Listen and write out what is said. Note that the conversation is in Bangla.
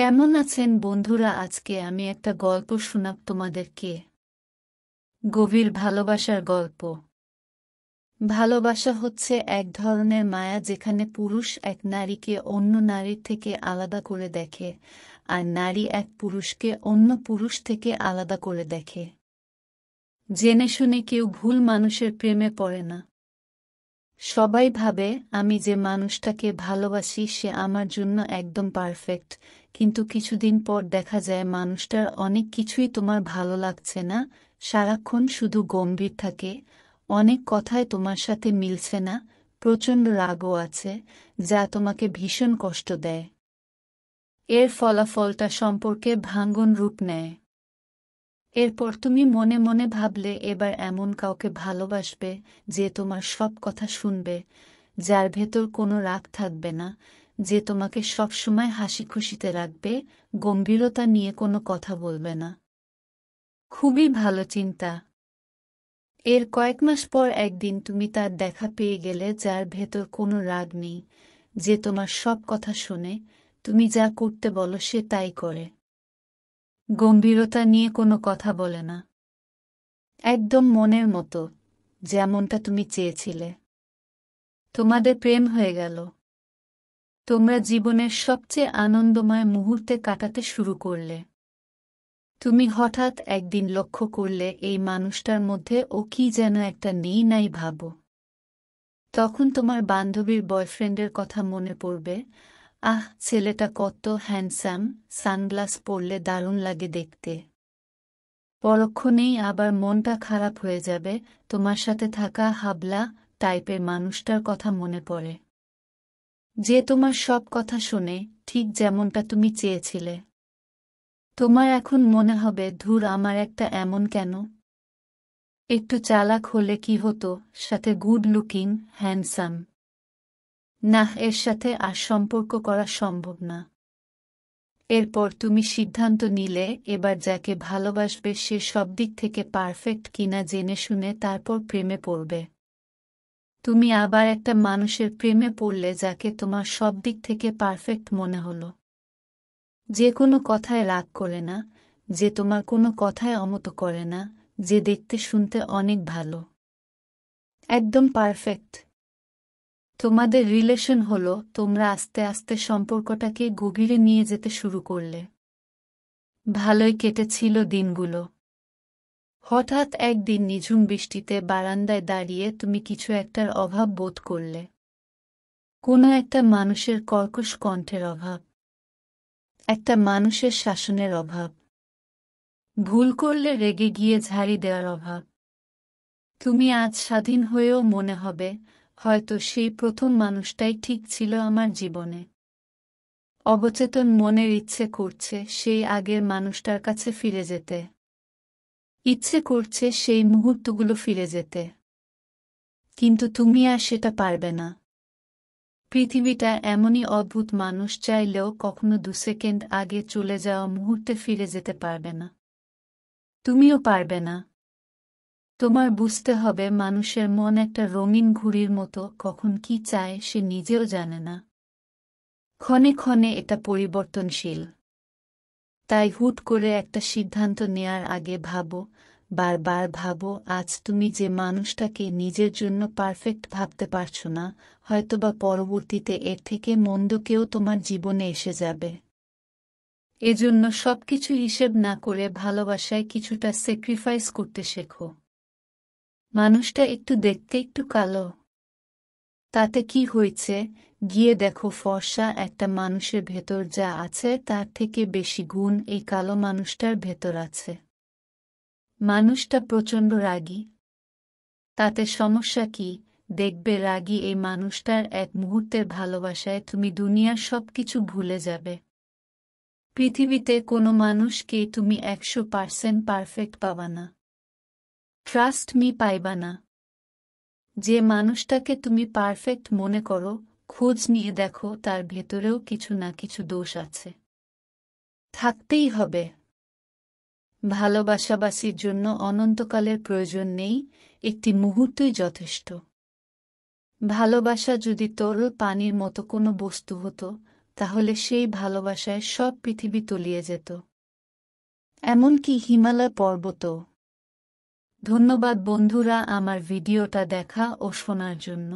কেমন আছেন বন্ধুরা আজকে আমি একটা গল্প শোনাব তোমাদেরকে গভীর ভালোবাসার গল্প ভালোবাসা হচ্ছে এক ধরনের মায়া যেখানে পুরুষ এক নারীকে অন্য নারীর থেকে আলাদা করে দেখে আর নারী এক পুরুষকে অন্য পুরুষ থেকে আলাদা করে দেখে জেনে শুনে কেউ ভুল মানুষের প্রেমে পড়ে না সবাই ভাবে আমি যে মানুষটাকে ভালোবাসি সে আমার জন্য একদম পারফেক্ট কিন্তু কিছুদিন পর দেখা যায় মানুষটার অনেক কিছুই তোমার ভালো লাগছে না সারাক্ষণ শুধু গম্ভীর থাকে অনেক কথায় তোমার সাথে মিলছে না প্রচণ্ড রাগও আছে যা তোমাকে ভীষণ কষ্ট দেয় এর ফলাফলটা সম্পর্কে ভাঙ্গন রূপ নেয় এরপর তুমি মনে মনে ভাবলে এবার এমন কাউকে ভালোবাসবে যে তোমার সব কথা শুনবে যার ভেতর কোনো রাগ থাকবে না যে তোমাকে সবসময় হাসি খুশিতে রাখবে গম্ভীরতা নিয়ে কোনো কথা বলবে না খুবই ভালো চিন্তা এর কয়েক মাস পর একদিন তুমি তার দেখা পেয়ে গেলে যার ভেতর কোনো রাগ নেই যে তোমার সব কথা শোনে তুমি যা করতে বলো সে তাই করে গম্ভীরতা নিয়ে কোনো কথা বলে না একদম মনের মতো যেমনটা তুমি চেয়েছিলে তোমাদের প্রেম হয়ে গেল তোমরা জীবনের সবচেয়ে আনন্দময় মুহূর্তে কাটাতে শুরু করলে তুমি হঠাৎ একদিন লক্ষ্য করলে এই মানুষটার মধ্যে ও কি যেন একটা নেই নাই ভাবো তখন তোমার বান্ধবীর বয়ফ্রেন্ডের কথা মনে পড়বে আহ ছেলেটা কত হ্যান্ডসাম সানগ্লাস পরলে দারুণ লাগে দেখতে পরক্ষণেই আবার মনটা খারাপ হয়ে যাবে তোমার সাথে থাকা হাবলা টাইপের মানুষটার কথা মনে পড়ে যে তোমার সব কথা শুনে ঠিক যেমনটা তুমি চেয়েছিলে তোমার এখন মনে হবে ধুর আমার একটা এমন কেন একটু চালাক হলে কি হতো সাথে গুড লুকিং হ্যান্ডসাম নাহ এর সাথে আর সম্পর্ক করা সম্ভব না এরপর তুমি সিদ্ধান্ত নিলে এবার যাকে ভালোবাসবে সে সব দিক থেকে পারফেক্ট কিনা জেনে শুনে তারপর প্রেমে পড়বে তুমি আবার একটা মানুষের প্রেমে পড়লে যাকে তোমার সব দিক থেকে পারফেক্ট মনে হলো যে কোনো কথায় রাগ করে না যে তোমার কোনো কথায় অমত করে না যে দেখতে শুনতে অনেক ভালো একদম পারফেক্ট তোমাদের রিলেশন হলো তোমরা আস্তে আস্তে সম্পর্কটাকে গভীরে নিয়ে যেতে শুরু করলে ভালোই কেটেছিল দিনগুলো হঠাৎ একদিন নিঝুম বৃষ্টিতে বারান্দায় দাঁড়িয়ে তুমি কিছু একটার অভাব বোধ করলে কোনো একটা মানুষের কর্কশ কণ্ঠের অভাব একটা মানুষের শাসনের অভাব ভুল করলে রেগে গিয়ে ঝাড়ি দেওয়ার অভাব তুমি আজ স্বাধীন হয়েও মনে হবে হয়তো সেই প্রথম মানুষটাই ঠিক ছিল আমার জীবনে অবচেতন মনের ইচ্ছে করছে সেই আগের মানুষটার কাছে ফিরে যেতে ইচ্ছে করছে সেই মুহূর্তগুলো ফিরে যেতে কিন্তু তুমি আর সেটা পারবে না পৃথিবীটা এমনই অদ্ভুত মানুষ চাইলেও কখনো দু সেকেন্ড আগে চলে যাওয়া মুহূর্তে ফিরে যেতে পারবে না তুমিও পারবে না তোমার বুঝতে হবে মানুষের মন একটা রঙিন ঘুড়ির মতো কখন কি চায় সে নিজেও জানে না ক্ষণে ক্ষণে এটা পরিবর্তনশীল তাই হুট করে একটা সিদ্ধান্ত নেয়ার আগে ভাবো বারবার ভাবো আজ তুমি যে মানুষটাকে নিজের জন্য পারফেক্ট ভাবতে পারছো না হয়তোবা পরবর্তীতে এর থেকে মন্দ কেউ তোমার জীবনে এসে যাবে এজন্য সবকিছু হিসেব না করে ভালোবাসায় কিছুটা স্যাক্রিফাইস করতে শেখো মানুষটা একটু দেখতে একটু কালো তাতে কি হয়েছে গিয়ে দেখো ফর্সা একটা মানুষের ভেতর যা আছে তার থেকে বেশি গুণ এই কালো মানুষটার ভেতর আছে মানুষটা প্রচণ্ড রাগী তাতে সমস্যা কি দেখবে রাগী এই মানুষটার এক মুহূর্তের ভালোবাসায় তুমি দুনিয়ার সব কিছু ভুলে যাবে পৃথিবীতে কোনো মানুষকে তুমি একশো পারসেন্ট পারফেক্ট পাবা না ট্রাস্ট মি পাইবা না যে মানুষটাকে তুমি পারফেক্ট মনে করো খোঁজ নিয়ে দেখো তার ভেতরেও কিছু না কিছু দোষ আছে থাকতেই হবে ভালোবাসাবাসীর জন্য অনন্তকালের প্রয়োজন নেই একটি মুহূর্তই যথেষ্ট ভালোবাসা যদি তরল পানির মতো কোনো বস্তু হতো তাহলে সেই ভালোবাসায় সব পৃথিবী তলিয়ে যেত এমনকি হিমালয় পর্বতও ধন্যবাদ বন্ধুরা আমার ভিডিওটা দেখা ও শোনার জন্য